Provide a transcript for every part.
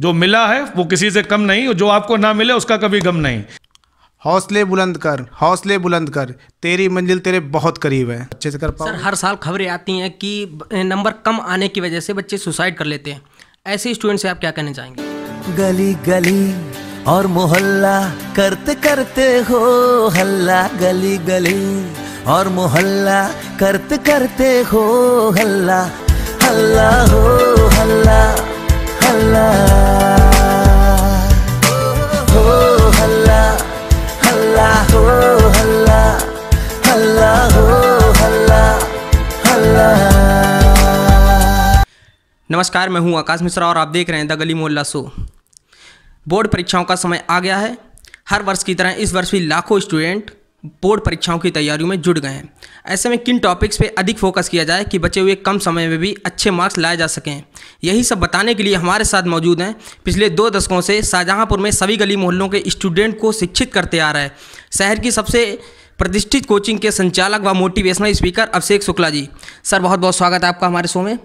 जो मिला है वो किसी से कम नहीं जो आपको ना मिले उसका कभी गम नहीं हौसले बुलंद कर हौसले बुलंद कर तेरी मंजिल तेरे बहुत करीब है अच्छे से कर पाओ सर हर साल खबरें आती हैं कि नंबर कम आने की वजह से बच्चे सुसाइड कर लेते हैं ऐसे स्टूडेंट से आप क्या कहना चाहेंगे गली गली और मोहल्ला करते करते हो हल्ला गली गली और मोहल्ला करते करते हो हल्ला हल्ला हो हल्ला नमस्कार मैं हूं आकाश मिश्रा और आप देख रहे हैं द गली मोहल्ला शो बोर्ड परीक्षाओं का समय आ गया है हर वर्ष की तरह इस वर्ष भी लाखों स्टूडेंट बोर्ड परीक्षाओं की तैयारियों में जुड़ गए हैं ऐसे में किन टॉपिक्स पे अधिक फोकस किया जाए कि बचे हुए कम समय में भी अच्छे मार्क्स लाए जा सकें यही सब बताने के लिए हमारे साथ मौजूद हैं पिछले दो दशकों से शाहजहाँपुर में सभी गली मोहल्लों के स्टूडेंट को शिक्षित करते आ रहा है शहर की सबसे प्रतिष्ठित कोचिंग के संचालक व motivational speaker Abhishek Shukla ji sir बहुत बहुत स्वागत है आपका हमारे शो में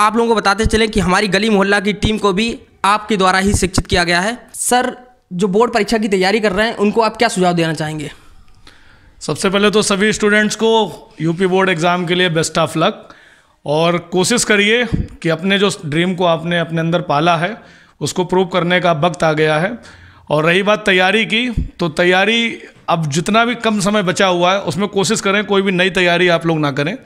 आप लोगों को बताते चलें कि हमारी गली मोहल्ला की टीम को भी आपके द्वारा ही शिक्षित किया गया है सर जो बोर्ड परीक्षा की तैयारी कर रहे हैं उनको आप क्या सुझाव देना चाहेंगे सबसे पहले तो सभी स्टूडेंट्स को यूपी बोर्ड एग्ज़ाम के लिए बेस्ट ऑफ लक और कोशिश करिए कि अपने जो ड्रीम को आपने अपने अंदर पाला है उसको प्रूव करने का वक्त आ गया है और रही बात तैयारी की तो तैयारी अब जितना भी कम समय बचा हुआ है उसमें कोशिश करें कोई भी नई तैयारी आप लोग ना करें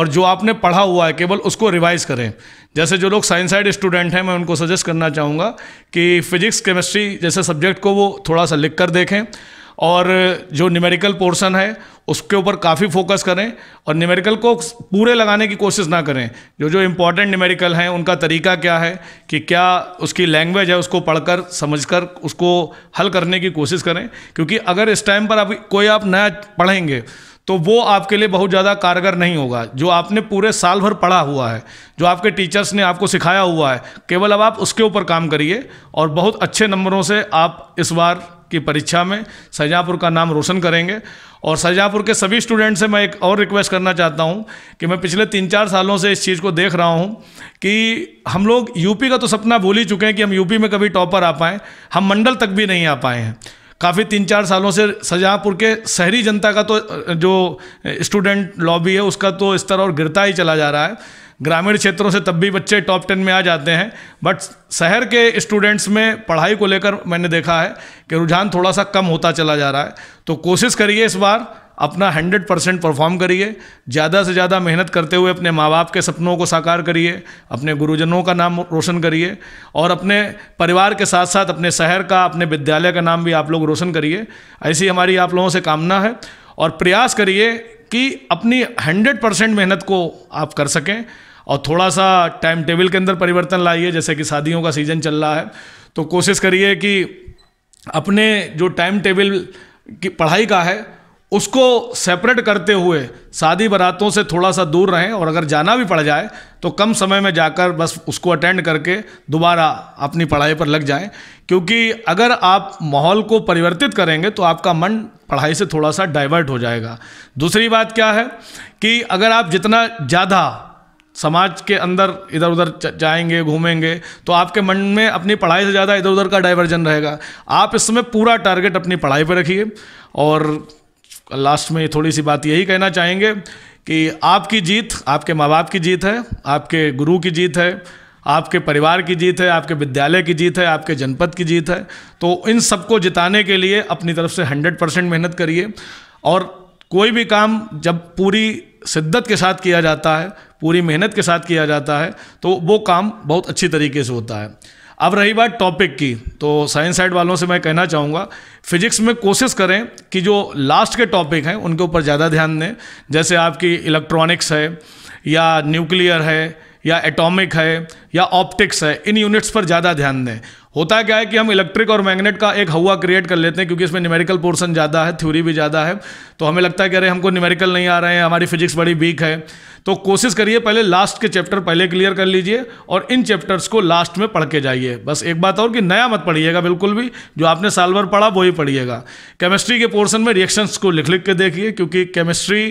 और जो आपने पढ़ा हुआ है केवल उसको रिवाइज़ करें जैसे जो लोग साइंस साइड स्टूडेंट हैं मैं उनको सजेस्ट करना चाहूँगा कि फिजिक्स केमिस्ट्री जैसे सब्जेक्ट को वो थोड़ा सा लिख कर देखें और जो न्यूमेरिकल पोर्शन है उसके ऊपर काफ़ी फोकस करें और न्यूमेरिकल को पूरे लगाने की कोशिश ना करें जो जो इम्पॉर्टेंट न्यूमेरिकल हैं उनका तरीका क्या है कि क्या उसकी लैंग्वेज है उसको पढ़कर समझकर उसको हल करने की कोशिश करें क्योंकि अगर इस टाइम पर आप कोई आप नया पढ़ेंगे तो वो आपके लिए बहुत ज़्यादा कारगर नहीं होगा जो आपने पूरे साल भर पढ़ा हुआ है जो आपके टीचर्स ने आपको सिखाया हुआ है केवल अब आप उसके ऊपर काम करिए और बहुत अच्छे नंबरों से आप इस बार की परीक्षा में सजापुर का नाम रोशन करेंगे और सजापुर के सभी स्टूडेंट से मैं एक और रिक्वेस्ट करना चाहता हूँ कि मैं पिछले तीन चार सालों से इस चीज़ को देख रहा हूँ कि हम लोग यूपी का तो सपना भूल ही चुके हैं कि हम यूपी में कभी टॉपर आ पाएँ हम मंडल तक भी नहीं आ पाए हैं काफ़ी तीन चार सालों से सजापुर के शहरी जनता का तो जो स्टूडेंट लॉबी है उसका तो स्तर और गिरता ही चला जा रहा है ग्रामीण क्षेत्रों से तब भी बच्चे टॉप टेन में आ जाते हैं बट शहर के स्टूडेंट्स में पढ़ाई को लेकर मैंने देखा है कि रुझान थोड़ा सा कम होता चला जा रहा है तो कोशिश करिए इस बार अपना 100 परसेंट परफॉर्म करिए ज़्यादा से ज़्यादा मेहनत करते हुए अपने माँ बाप के सपनों को साकार करिए अपने गुरुजनों का नाम रोशन करिए और अपने परिवार के साथ साथ अपने शहर का अपने विद्यालय का नाम भी आप लोग रोशन करिए ऐसी हमारी आप लोगों से कामना है और प्रयास करिए कि अपनी 100 परसेंट मेहनत को आप कर सकें और थोड़ा सा टाइम टेबल के अंदर परिवर्तन लाइए जैसे कि शादियों का सीज़न चल रहा है तो कोशिश करिए कि अपने जो टाइम टेबल की पढ़ाई का है उसको सेपरेट करते हुए शादी बरातों से थोड़ा सा दूर रहें और अगर जाना भी पड़ जाए तो कम समय में जाकर बस उसको अटेंड करके दोबारा अपनी पढ़ाई पर लग जाएं क्योंकि अगर आप माहौल को परिवर्तित करेंगे तो आपका मन पढ़ाई से थोड़ा सा डाइवर्ट हो जाएगा दूसरी बात क्या है कि अगर आप जितना ज़्यादा समाज के अंदर इधर उधर जाएंगे घूमेंगे तो आपके मन में अपनी पढ़ाई से ज़्यादा इधर उधर का डाइवर्जन रहेगा आप इसमें पूरा टारगेट अपनी पढ़ाई पर रखिए और लास्ट में थोड़ी सी बात यही कहना चाहेंगे कि आपकी जीत आपके माँ बाप की जीत है आपके गुरु की जीत है आपके परिवार की जीत है आपके विद्यालय की जीत है आपके जनपद की जीत है तो इन सबको जिताने के लिए अपनी तरफ से हंड्रेड परसेंट मेहनत करिए और कोई भी काम जब पूरी शिद्दत के साथ किया जाता है पूरी मेहनत के साथ किया जाता है तो वो काम बहुत अच्छी तरीके से होता है अब रही बात टॉपिक की तो साइंस साइड वालों से मैं कहना चाहूँगा फिजिक्स में कोशिश करें कि जो लास्ट के टॉपिक हैं उनके ऊपर ज़्यादा ध्यान दें जैसे आपकी इलेक्ट्रॉनिक्स है या न्यूक्लियर है या एटॉमिक है या ऑप्टिक्स है इन यूनिट्स पर ज़्यादा ध्यान दें होता क्या है कि हम इलेक्ट्रिक और मैग्नेट का एक हवा क्रिएट कर लेते हैं क्योंकि इसमें न्यूमेरिकल पोर्शन ज़्यादा है थ्योरी भी ज़्यादा है तो हमें लगता है कि अरे हमको न्यूमेरिकल नहीं आ रहे हैं हमारी फिजिक्स बड़ी वीक है तो कोशिश करिए पहले लास्ट के चैप्टर पहले क्लियर कर लीजिए और इन चैप्टर्स को लास्ट में पढ़ के जाइए बस एक बात और कि नया मत पढ़िएगा बिल्कुल भी जो आपने साल भर पढ़ा वही पढ़िएगा केमिस्ट्री के पोर्सन में रिएक्शंस को लिख लिख के देखिए क्योंकि केमिस्ट्री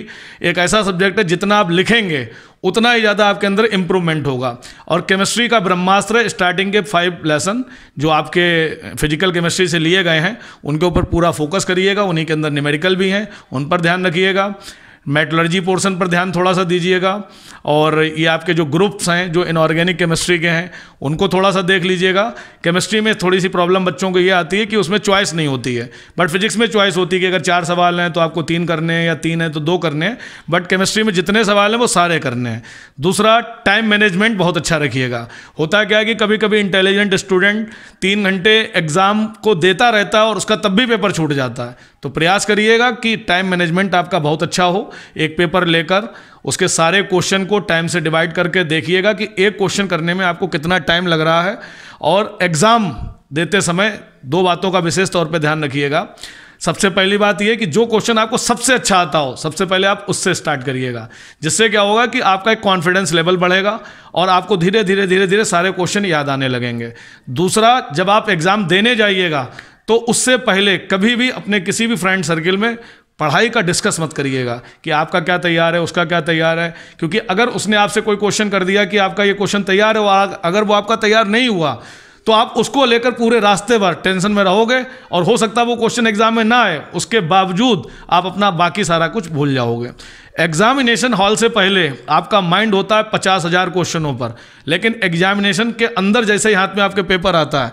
एक ऐसा सब्जेक्ट है जितना आप लिखेंगे उतना ही ज़्यादा आपके अंदर इम्प्रूवमेंट होगा और केमिस्ट्री का ब्रह्मास्त्र स्टार्टिंग के फाइव लेसन जो आपके फिजिकल केमिस्ट्री से लिए गए हैं उनके ऊपर पूरा फोकस करिएगा उन्हीं के अंदर न्यूमेरिकल भी हैं उन पर ध्यान रखिएगा मेटलर्जी पोर्शन पर ध्यान थोड़ा सा दीजिएगा और ये आपके जो ग्रुप्स हैं जो इनऑर्गेनिक केमिस्ट्री के हैं उनको थोड़ा सा देख लीजिएगा केमिस्ट्री में थोड़ी सी प्रॉब्लम बच्चों को ये आती है कि उसमें चॉइस नहीं होती है बट फिजिक्स में चॉइस होती है कि अगर चार सवाल हैं तो आपको तीन करने हैं या तीन हैं तो दो करने हैं बट केमिस्ट्री में जितने सवाल हैं वो सारे करने हैं दूसरा टाइम मैनेजमेंट बहुत अच्छा रखिएगा होता क्या है कि कभी कभी इंटेलिजेंट स्टूडेंट तीन घंटे एग्ज़ाम को देता रहता है और उसका तब भी पेपर छूट जाता है तो प्रयास करिएगा कि टाइम मैनेजमेंट आपका बहुत अच्छा हो एक पेपर लेकर उसके सारे क्वेश्चन को टाइम से डिवाइड करके देखिएगा कि एक क्वेश्चन करने में आपको कितना टाइम लग रहा है और एग्ज़ाम देते समय दो बातों का विशेष तौर पर ध्यान रखिएगा सबसे पहली बात यह कि जो क्वेश्चन आपको सबसे अच्छा आता हो सबसे पहले आप उससे स्टार्ट करिएगा जिससे क्या होगा कि आपका एक कॉन्फिडेंस लेवल बढ़ेगा और आपको धीरे धीरे धीरे धीरे सारे क्वेश्चन याद आने लगेंगे दूसरा जब आप एग्ज़ाम देने जाइएगा तो उससे पहले कभी भी अपने किसी भी फ्रेंड सर्किल में पढ़ाई का डिस्कस मत करिएगा कि आपका क्या तैयार है उसका क्या तैयार है क्योंकि अगर उसने आपसे कोई क्वेश्चन कर दिया कि आपका ये क्वेश्चन तैयार है और अगर वो आपका तैयार नहीं हुआ तो आप उसको लेकर पूरे रास्ते भर टेंशन में रहोगे और हो सकता है वो क्वेश्चन एग्जाम में ना आए उसके बावजूद आप अपना बाकी सारा कुछ भूल जाओगे एग्जामिनेशन हॉल से पहले आपका माइंड होता है पचास हज़ार क्वेश्चनों पर लेकिन एग्जामिनेशन के अंदर जैसे ही हाथ में आपके पेपर आता है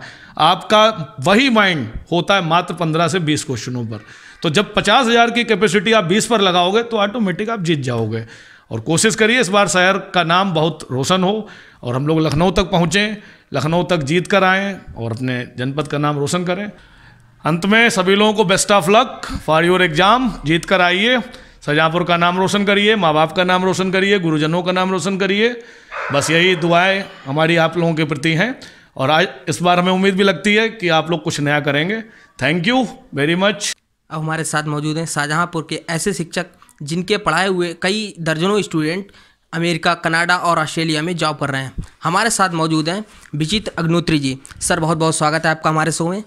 आपका वही माइंड होता है मात्र पंद्रह से बीस क्वेश्चनों पर तो जब पचास हज़ार की कैपेसिटी आप बीस पर लगाओगे तो ऑटोमेटिक आप जीत जाओगे और कोशिश करिए इस बार शहर का नाम बहुत रोशन हो और हम लोग लखनऊ तक पहुँचें लखनऊ तक जीत कर आएँ और अपने जनपद का नाम रोशन करें अंत में सभी लोगों को best of luck for your exam जीत कर आइए शाहजहाँपुर का नाम रोशन करिए माँ बाप का नाम रोशन करिए गुरुजनों का नाम रोशन करिए बस यही दुआएं हमारी आप लोगों के प्रति हैं और आज इस बार हमें उम्मीद भी लगती है कि आप लोग कुछ नया करेंगे थैंक यू वेरी मच अब हमारे साथ मौजूद हैं शाहजहाँपुर के ऐसे शिक्षक जिनके पढ़ाए हुए कई दर्जनों स्टूडेंट अमेरिका कनाडा और ऑस्ट्रेलिया में जॉब कर रहे हैं हमारे साथ मौजूद हैं विजित अग्नोत्री जी सर बहुत बहुत स्वागत है आपका हमारे शो में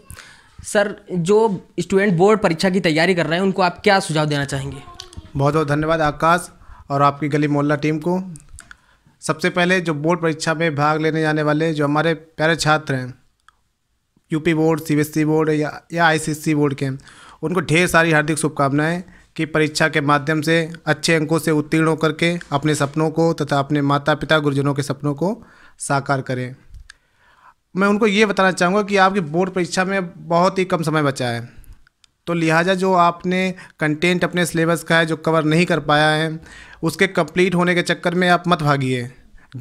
सर जो स्टूडेंट बोर्ड परीक्षा की तैयारी कर रहे हैं उनको आप क्या सुझाव देना चाहेंगे बहुत बहुत धन्यवाद आकाश और आपकी गली मोहल्ला टीम को सबसे पहले जो बोर्ड परीक्षा में भाग लेने जाने वाले जो हमारे प्यारे छात्र हैं यूपी बोर्ड सीबीएसई बोर्ड या या आईसीएसई बोर्ड के उनको ढेर सारी हार्दिक शुभकामनाएँ कि परीक्षा के माध्यम से अच्छे अंकों से उत्तीर्ण होकर के अपने सपनों को तथा अपने माता पिता गुरुजनों के सपनों को साकार करें मैं उनको ये बताना चाहूँगा कि आपकी बोर्ड परीक्षा में बहुत ही कम समय बचा है तो लिहाजा जो आपने कंटेंट अपने सिलेबस का है जो कवर नहीं कर पाया है उसके कंप्लीट होने के चक्कर में आप मत भागिए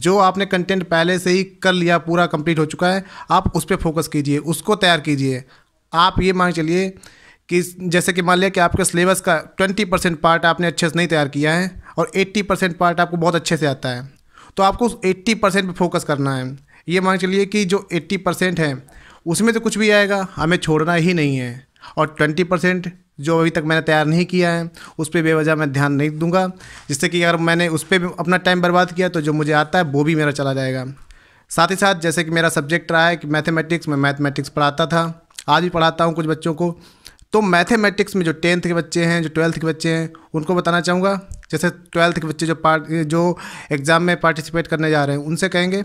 जो आपने कंटेंट पहले से ही कर लिया पूरा कंप्लीट हो चुका है आप उस पर फोकस कीजिए उसको तैयार कीजिए आप ये मान चलिए कि जैसे कि मान लिया कि आपके सिलेबस का ट्वेंटी परसेंट पार्ट आपने अच्छे से नहीं तैयार किया है और एट्टी परसेंट पार्ट आपको बहुत अच्छे से आता है तो आपको उस एट्टी परसेंट पर फोकस करना है ये मान चलिए कि जो एट्टी परसेंट है उसमें तो कुछ भी आएगा हमें छोड़ना ही नहीं है और ट्वेंटी परसेंट जो अभी तक मैंने तैयार नहीं किया है उस पर बेवजह मैं ध्यान नहीं दूंगा जिससे कि अगर मैंने उस पर अपना टाइम बर्बाद किया तो जो मुझे आता है वो भी मेरा चला जाएगा साथ ही साथ जैसे कि मेरा सब्जेक्ट रहा है कि मैथमेटिक्स मैं मैथमेटिक्स पढ़ाता था आज भी पढ़ाता हूँ कुछ बच्चों को तो मैथमेटिक्स में जो टेंथ के बच्चे हैं जो ट्वेल्थ के बच्चे हैं उनको बताना चाहूँगा जैसे ट्वेल्थ के बच्चे जो पार्ट जो एग्ज़ाम में पार्टिसिपेट करने जा रहे हैं उनसे कहेंगे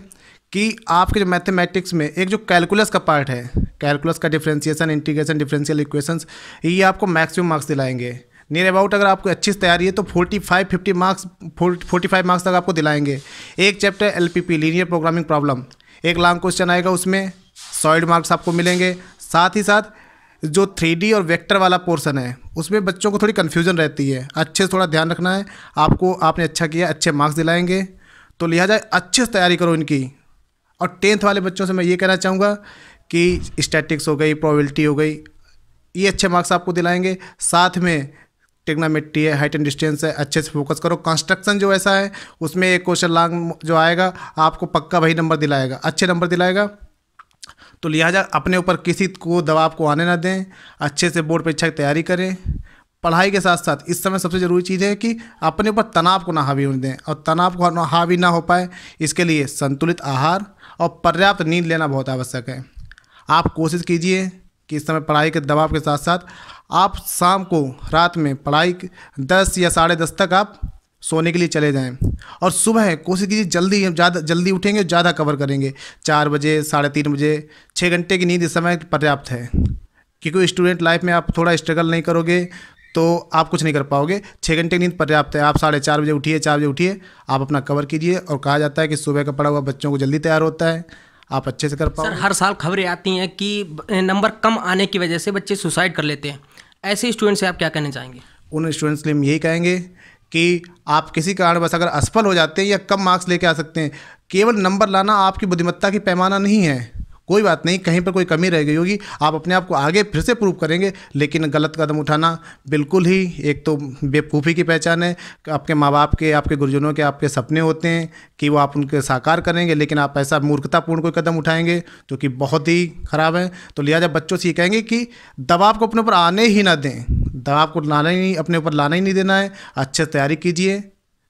कि आपके जो मैथमेटिक्स में एक जो कैलकुलस का पार्ट है कैलकुलस का डिफ्रेंसिएशन इंटीग्रेशन डिफरेंशियल इक्वेशंस ये आपको मैक्सिमम मार्क्स दिलाएंगे नियर अबाउट अगर आपको अच्छी से तैयारी है तो 45 50 मार्क्स 45 मार्क्स तक आपको दिलाएंगे एक chapter L P P linear programming problem एक लॉन्ग क्वेश्चन आएगा उसमें सॉइड मार्क्स आपको मिलेंगे साथ ही साथ जो थ्री और वेक्टर वाला पोर्सन है उसमें बच्चों को थोड़ी कन्फ्यूजन रहती है अच्छे से थोड़ा ध्यान रखना है आपको आपने अच्छा किया अच्छे मार्क्स दिलाएंगे तो लिहाजा अच्छे से तैयारी करो इनकी और टेंथ वाले बच्चों से मैं ये कहना चाहूँगा कि स्टैटिक्स हो गई प्रोबेबिलिटी हो गई ये अच्छे मार्क्स आपको दिलाएंगे साथ में टेक्नामेट्री है हाइट एंड डिस्टेंस है अच्छे से फोकस करो कंस्ट्रक्शन जो ऐसा है उसमें एक क्वेश्चन लॉन्ग जो आएगा आपको पक्का वही नंबर दिलाएगा अच्छे नंबर दिलाएगा तो लिहाजा अपने ऊपर किसी को दबाव को आने ना दें अच्छे से बोर्ड परीक्षा की तैयारी करें पढ़ाई के साथ साथ इस समय सबसे ज़रूरी चीज़ है कि अपने ऊपर तनाव को ना हावी होने दें और तनाव को हावी ना हो पाए इसके लिए संतुलित आहार और पर्याप्त नींद लेना बहुत आवश्यक है आप कोशिश कीजिए कि इस समय पढ़ाई के दबाव के साथ साथ आप शाम को रात में पढ़ाई दस या साढ़े दस तक आप सोने के लिए चले जाएं और सुबह कोशिश कीजिए जल्दी ज़्यादा जल्दी उठेंगे ज़्यादा कवर करेंगे चार बजे साढ़े तीन बजे छः घंटे की नींद इस समय पर्याप्त है क्योंकि स्टूडेंट लाइफ में आप थोड़ा स्ट्रगल नहीं करोगे तो आप कुछ नहीं कर पाओगे छः घंटे की नींद पर्याप्त है आप साढ़े चार बजे उठिए चार बजे उठिए आप अपना कवर कीजिए और कहा जाता है कि सुबह का पड़ा हुआ बच्चों को जल्दी तैयार होता है आप अच्छे से कर पाओगे सर हर साल खबरें आती हैं कि नंबर कम आने की वजह से बच्चे सुसाइड कर लेते हैं ऐसे स्टूडेंट से आप क्या कहना चाहेंगे उन स्टूडेंट्स के लिए हम यही कहेंगे कि आप किसी कारण बस अगर असफल हो जाते हैं या कम मार्क्स लेके आ सकते हैं केवल नंबर लाना आपकी बुद्धिमत्ता की पैमाना नहीं है कोई बात नहीं कहीं पर कोई कमी रह गई होगी आप अपने आप को आगे फिर से प्रूव करेंगे लेकिन गलत कदम उठाना बिल्कुल ही एक तो बेवकूफ़ी की पहचान है आपके माँ बाप के आपके गुरुजनों के आपके सपने होते हैं कि वो आप उनके साकार करेंगे लेकिन आप ऐसा मूर्खतापूर्ण कोई कदम उठाएंगे जो कि बहुत ही ख़राब है तो लिहाजा बच्चों से ये कहेंगे कि दबाव को अपने ऊपर आने ही ना दें दबाव को लाना ही नहीं अपने ऊपर लाना ही नहीं देना है अच्छे तैयारी कीजिए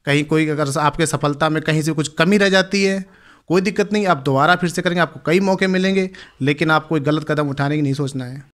कहीं कोई अगर आपके सफलता में कहीं से कुछ कमी रह जाती है कोई दिक्कत नहीं आप दोबारा फिर से करेंगे आपको कई मौके मिलेंगे लेकिन आप कोई गलत कदम उठाने की नहीं सोचना है